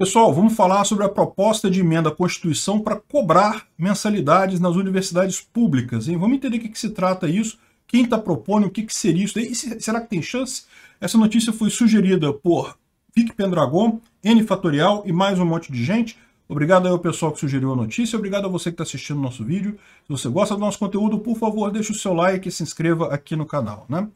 Pessoal, vamos falar sobre a proposta de emenda à Constituição para cobrar mensalidades nas universidades públicas. Hein? Vamos entender o que, que se trata isso, quem está propondo, o que, que seria isso. E será que tem chance? Essa notícia foi sugerida por Vic Pendragon, N Fatorial e mais um monte de gente. Obrigado ao pessoal que sugeriu a notícia, obrigado a você que está assistindo o nosso vídeo. Se você gosta do nosso conteúdo, por favor, deixe o seu like e se inscreva aqui no canal. Né?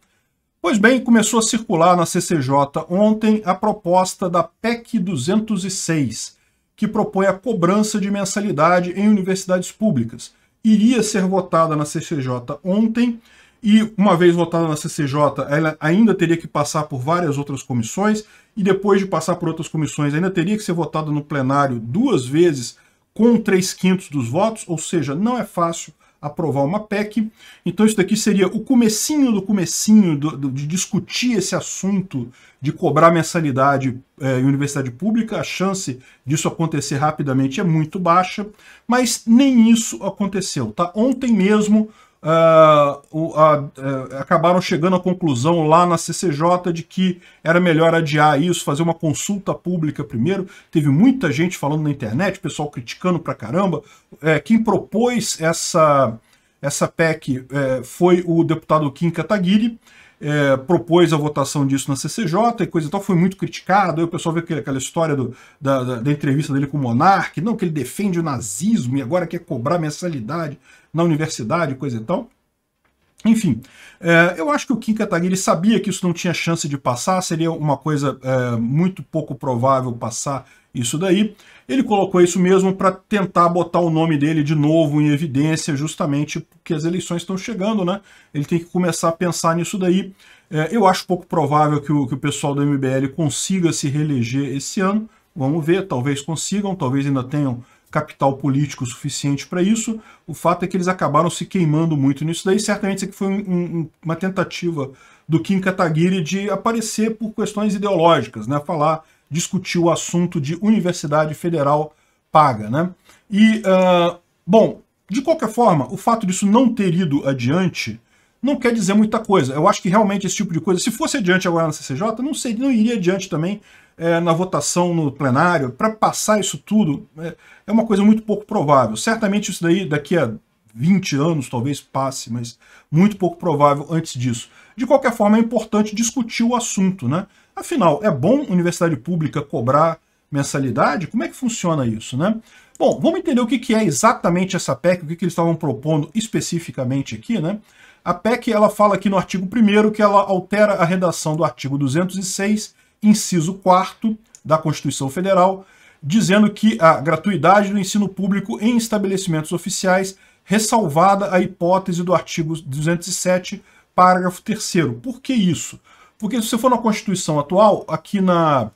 Pois bem, começou a circular na CCJ ontem a proposta da PEC 206, que propõe a cobrança de mensalidade em universidades públicas. Iria ser votada na CCJ ontem e, uma vez votada na CCJ, ela ainda teria que passar por várias outras comissões e, depois de passar por outras comissões, ainda teria que ser votada no plenário duas vezes com três quintos dos votos, ou seja, não é fácil aprovar uma PEC. Então isso daqui seria o comecinho do comecinho do, do, de discutir esse assunto de cobrar mensalidade é, em universidade pública. A chance disso acontecer rapidamente é muito baixa, mas nem isso aconteceu. Tá? Ontem mesmo Uh, uh, uh, acabaram chegando à conclusão lá na CCJ de que era melhor adiar isso, fazer uma consulta pública primeiro. Teve muita gente falando na internet, pessoal criticando pra caramba. É, quem propôs essa, essa PEC eh, foi o deputado Kim Kataguiri é, propôs a votação disso na CCJ e coisa e tal, foi muito criticado. Aí o pessoal vê aquela história do, da, da, da, entrevista dele com o Monark, não, que ele defende o nazismo e agora quer cobrar mensalidade na universidade, coisa e tal. Enfim, é, eu acho que o Kim Kataguiri sabia que isso não tinha chance de passar, seria uma coisa é, muito pouco provável passar isso daí. Ele colocou isso mesmo para tentar botar o nome dele de novo em evidência, justamente porque as eleições estão chegando, né? Ele tem que começar a pensar nisso daí. É, eu acho pouco provável que o, que o pessoal do MBL consiga se reeleger esse ano. Vamos ver, talvez consigam, talvez ainda tenham capital político suficiente para isso. O fato é que eles acabaram se queimando muito nisso daí. Certamente isso aqui foi um, um, uma tentativa do Kim Kataguiri de aparecer por questões ideológicas, né? falar discutiu o assunto de universidade federal paga. Né? E, uh, bom, de qualquer forma, o fato disso não ter ido adiante não quer dizer muita coisa. Eu acho que realmente esse tipo de coisa, se fosse adiante agora na CCJ, não, seria, não iria adiante também é, na votação no plenário. Para passar isso tudo, é, é, uma coisa muito pouco provável. Certamente isso daí, daqui a 20 anos, talvez passe, mas muito pouco provável antes disso. De qualquer forma, é importante discutir o assunto, né? Afinal, é bom universidade pública cobrar mensalidade? Como é que funciona isso, né? Bom, vamos entender o que é exatamente essa PEC, o que eles estavam propondo especificamente aqui, né? A PEC ela fala aqui no artigo 1 que ela altera a redação do artigo 206, inciso 4 da Constituição Federal, dizendo que a gratuidade do ensino público em estabelecimentos oficiais, ressalvada a hipótese do artigo 207, parágrafo 3 Por que isso? Porque se você for na Constituição atual, aqui na,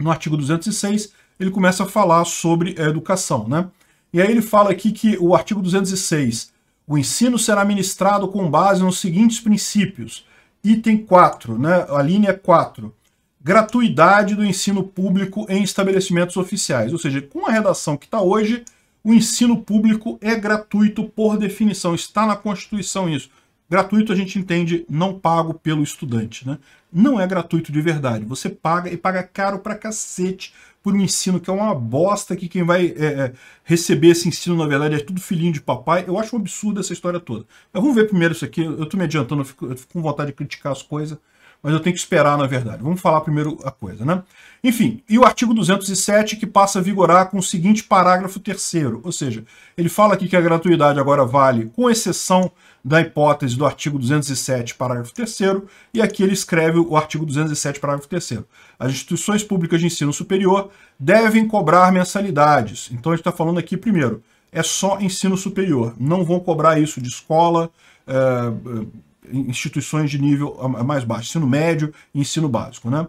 no artigo 206, ele começa a falar sobre a educação, né? E aí ele fala aqui que o artigo 206, o ensino será ministrado com base nos seguintes princípios. Item 4, né? A linha 4. Gratuidade do ensino público em estabelecimentos oficiais. Ou seja, com a redação que está hoje, o ensino público é gratuito por definição. Está na Constituição isso. Gratuito a gente entende não pago pelo estudante, né? Não é gratuito de verdade. Você paga e paga caro pra cacete por um ensino que é uma bosta, que quem vai é, é, receber esse ensino, na verdade, é tudo filhinho de papai. Eu acho um absurdo essa história toda. Mas vamos ver primeiro isso aqui. Eu tô me adiantando, eu fico, eu fico com vontade de criticar as coisas mas eu tenho que esperar, na verdade. Vamos falar primeiro a coisa, né? Enfim, e o artigo 207 que passa a vigorar com o seguinte parágrafo terceiro, ou seja, ele fala aqui que a gratuidade agora vale com exceção da hipótese do artigo 207, parágrafo terceiro, e aqui ele escreve o artigo 207, parágrafo terceiro. As instituições públicas de ensino superior devem cobrar mensalidades. Então ele está falando aqui, primeiro, é só ensino superior. Não vão cobrar isso de escola, é, instituições de nível mais baixo, ensino médio e ensino básico, né?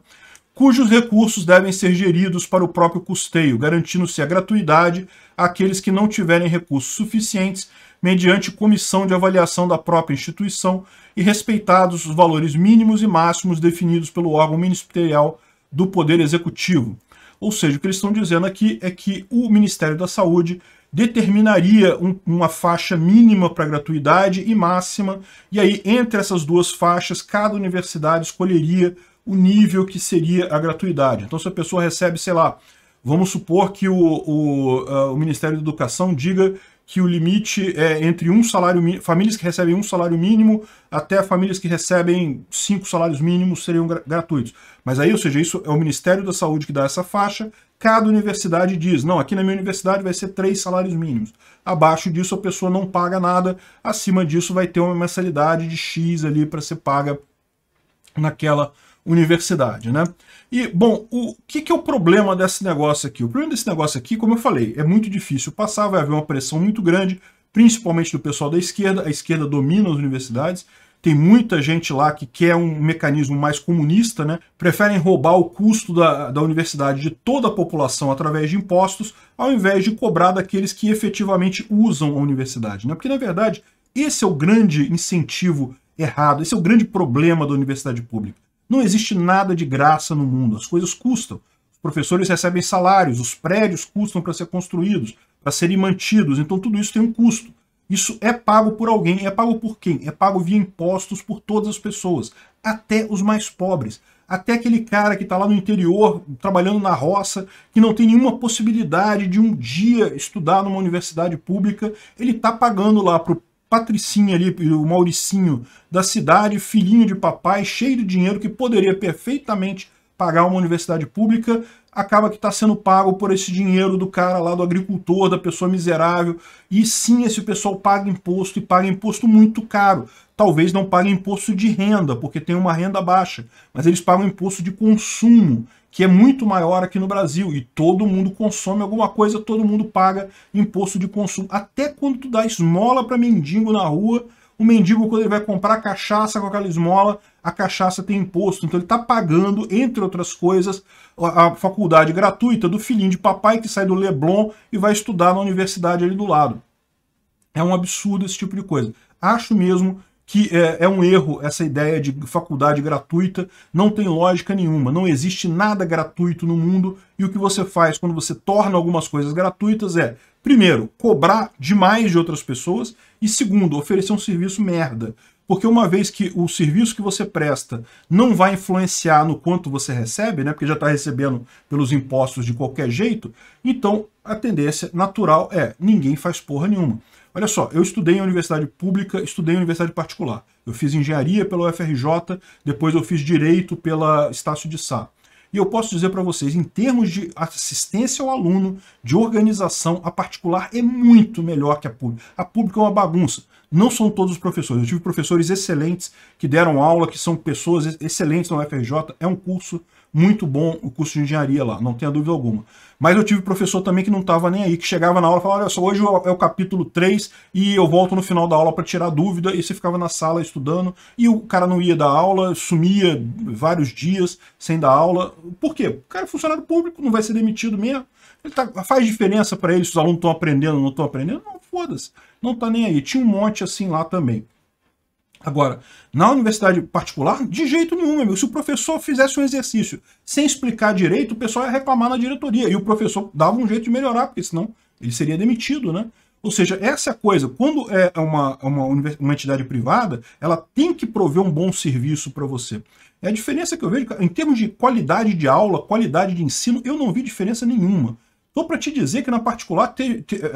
cujos recursos devem ser geridos para o próprio custeio, garantindo-se a gratuidade àqueles que não tiverem recursos suficientes mediante comissão de avaliação da própria instituição e respeitados os valores mínimos e máximos definidos pelo órgão ministerial do Poder Executivo. Ou seja, o que eles estão dizendo aqui é que o Ministério da Saúde determinaria um, uma faixa mínima para gratuidade e máxima, e aí entre essas duas faixas, cada universidade escolheria o nível que seria a gratuidade. Então se a pessoa recebe, sei lá, vamos supor que o, o, ah, o Ministério da Educação diga que o limite é entre um salário mínimo, famílias que recebem um salário mínimo até famílias que recebem cinco salários mínimos seriam gratuitos. Mas aí, ou seja, isso é o Ministério da Saúde que dá essa faixa, Cada universidade diz, não, aqui na minha universidade vai ser três salários mínimos. Abaixo disso a pessoa não paga nada, acima disso vai ter uma mensalidade de X ali para ser paga naquela universidade, né? E, bom, o que, que, é o problema desse negócio aqui? O problema desse negócio aqui, como eu falei, é muito difícil passar, vai haver uma pressão muito grande, principalmente do pessoal da esquerda, a esquerda domina as universidades, tem muita gente lá que quer um mecanismo mais comunista, né? Preferem roubar o custo da, da universidade de toda a população através de impostos, ao invés de cobrar daqueles que efetivamente usam a universidade, né? Porque, na verdade, esse é o grande incentivo errado, esse é o grande problema da universidade pública. Não existe nada de graça no mundo, as coisas custam. Os professores recebem salários, os prédios custam para ser construídos, para serem mantidos, então tudo isso tem um custo. Isso é pago por alguém. É pago por quem? É pago via impostos por todas as pessoas, até os mais pobres. Até aquele cara que está lá no interior, trabalhando na roça, que não tem nenhuma possibilidade de um dia estudar numa universidade pública, ele está pagando lá para o patricinho ali, o Mauricinho da cidade, filhinho de papai, cheio de dinheiro, que poderia perfeitamente pagar uma universidade pública, acaba que está sendo pago por esse dinheiro do cara lá, do agricultor, da pessoa miserável. E sim, esse pessoal paga imposto e paga imposto muito caro. Talvez não pague imposto de renda, porque tem uma renda baixa, mas eles pagam imposto de consumo, que é muito maior aqui no Brasil. E todo mundo consome alguma coisa, todo mundo paga imposto de consumo. Até quando tu dá esmola para mendigo na rua, o mendigo, quando ele vai comprar cachaça com aquela esmola, a cachaça tem imposto. Então ele está pagando, entre outras coisas, a, faculdade gratuita do filhinho de papai que sai do Leblon e vai estudar na universidade ali do lado. É um absurdo esse tipo de coisa. Acho mesmo que é, é um erro essa ideia de faculdade gratuita, não tem lógica nenhuma, não existe nada gratuito no mundo e o que você faz quando você torna algumas coisas gratuitas é, primeiro, cobrar demais de outras pessoas e segundo, oferecer um serviço merda. Porque uma vez que o serviço que você presta não vai influenciar no quanto você recebe, né? Porque já está recebendo pelos impostos de qualquer jeito, então a tendência natural é ninguém faz porra nenhuma. Olha só, eu estudei em universidade pública, estudei em universidade particular. Eu fiz engenharia pela UFRJ, depois eu fiz direito pela Estácio de Sá. E eu posso dizer para vocês, em termos de assistência ao aluno, de organização, a particular é muito melhor que a pública. A pública é uma bagunça. Não são todos os professores. Eu tive professores excelentes que deram aula, que são pessoas excelentes na UFRJ. É um curso muito bom, o curso de engenharia lá, não tenha dúvida alguma. Mas eu tive professor também que não estava nem aí, que chegava na aula e falava, olha só, hoje é o capítulo 3 e eu volto no final da aula para tirar dúvida. E você ficava na sala estudando e o cara não ia dar aula, sumia vários dias sem dar aula. Por quê? O cara é funcionário público, não vai ser demitido mesmo. Ele tá, faz diferença para ele se os alunos estão aprendendo ou não estão aprendendo? Não foda-se, não tá nem aí. Tinha um monte assim lá também. Agora, na universidade particular, de jeito nenhum, meu Se o professor fizesse um exercício sem explicar direito, o pessoal ia reclamar na diretoria. E o professor dava um jeito de melhorar, porque senão ele seria demitido, né? Ou seja, essa é a coisa. Quando é uma, é uma, uma entidade privada, ela tem que prover um bom serviço para você. É a diferença que eu vejo, em termos de qualidade de aula, qualidade de ensino, eu não vi diferença nenhuma. Tô para te dizer que na particular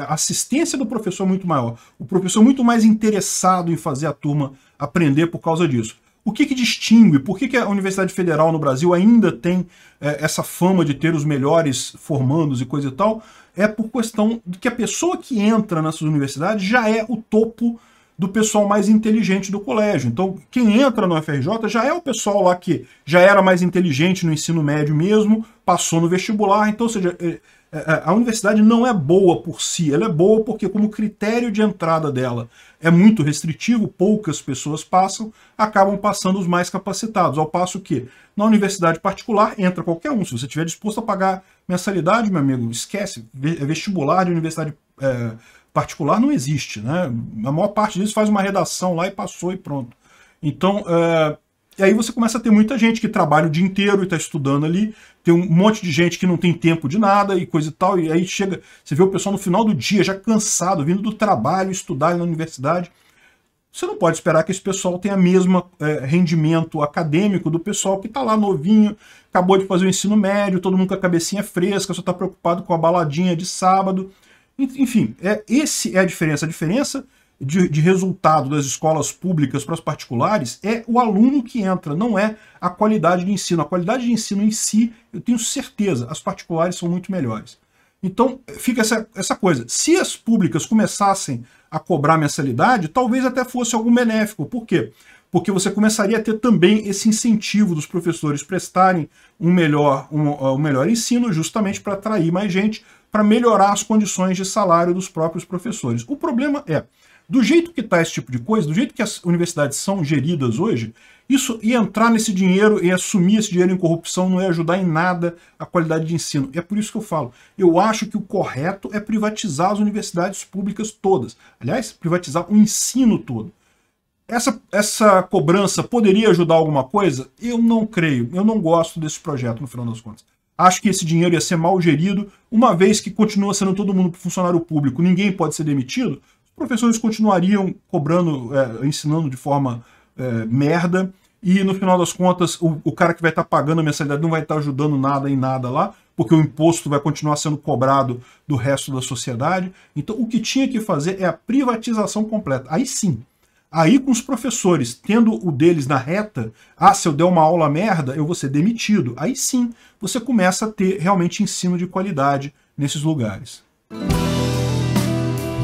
a assistência do professor é muito maior. O professor é muito mais interessado em fazer a turma aprender por causa disso. O que, que distingue? Por que, que a Universidade Federal no Brasil ainda tem é, essa fama de ter os melhores formandos e coisa e tal? É por questão de que a pessoa que entra nessas universidades já é o topo do pessoal mais inteligente do colégio. Então, quem entra no FRJ já é o pessoal lá que já era mais inteligente no ensino médio mesmo, passou no vestibular, então, ou seja, é, é, é, a universidade não é boa por si, ela é boa porque como critério de entrada dela é muito restritivo, poucas pessoas passam, acabam passando os mais capacitados, ao passo que na universidade particular entra qualquer um, se você estiver disposto a pagar mensalidade, meu amigo, esquece, é vestibular de universidade é, particular não existe, né? a maior parte disso faz uma redação lá e passou e pronto. Então, é, e aí você começa a ter muita gente que trabalha o dia inteiro e está estudando ali, tem um monte de gente que não tem tempo de nada e coisa e tal, e aí chega, você vê o pessoal no final do dia já cansado, vindo do trabalho, estudar na universidade. Você não pode esperar que esse pessoal tenha o mesmo é, rendimento acadêmico do pessoal que está lá novinho, acabou de fazer o ensino médio, todo mundo com a cabecinha fresca, só está preocupado com a baladinha de sábado. Enfim, é, esse é a diferença. A diferença de, de resultado das escolas públicas para as particulares é o aluno que entra, não é a qualidade de ensino. A qualidade de ensino em si, eu tenho certeza, as particulares são muito melhores. Então, fica essa, essa coisa. Se as públicas começassem a cobrar mensalidade, talvez até fosse algo benéfico. Por quê? Porque você começaria a ter também esse incentivo dos professores prestarem um melhor, um, um melhor ensino, justamente para atrair mais gente, para melhorar as condições de salário dos próprios professores. O problema é, do jeito que está esse tipo de coisa, do jeito que as universidades são geridas hoje, isso ia entrar nesse dinheiro e assumir esse dinheiro em corrupção não ia ajudar em nada a qualidade de ensino. E é por isso que eu falo, eu acho que o correto é privatizar as universidades públicas todas. Aliás, privatizar o ensino todo. Essa, essa cobrança poderia ajudar alguma coisa? Eu não creio, eu não gosto desse projeto no final das contas. Acho que esse dinheiro ia ser mal gerido, uma vez que continua sendo todo mundo funcionário público, ninguém pode ser demitido, professores continuariam cobrando, é, ensinando de forma é, merda, e no final das contas, o, o cara que vai estar tá pagando a mensalidade não vai estar tá ajudando nada em nada lá, porque o imposto vai continuar sendo cobrado do resto da sociedade. Então, o que tinha que fazer é a privatização completa. Aí sim. Aí, com os professores tendo o deles na reta, ah, se eu der uma aula merda, eu vou ser demitido. Aí sim, você começa a ter realmente ensino de qualidade nesses lugares.